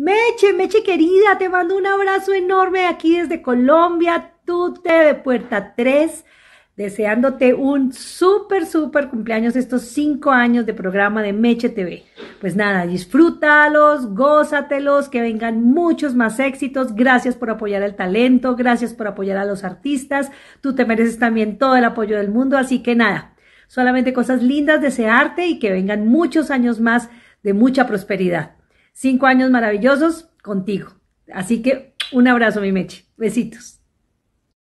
Meche, Meche querida, te mando un abrazo enorme aquí desde Colombia, Tute de Puerta 3, deseándote un súper, súper cumpleaños estos cinco años de programa de Meche TV. Pues nada, disfrútalos, gózatelos, que vengan muchos más éxitos. Gracias por apoyar el talento, gracias por apoyar a los artistas. Tú te mereces también todo el apoyo del mundo, así que nada, solamente cosas lindas, desearte y que vengan muchos años más de mucha prosperidad. Cinco años maravillosos contigo. Así que un abrazo, mi Meche. Besitos.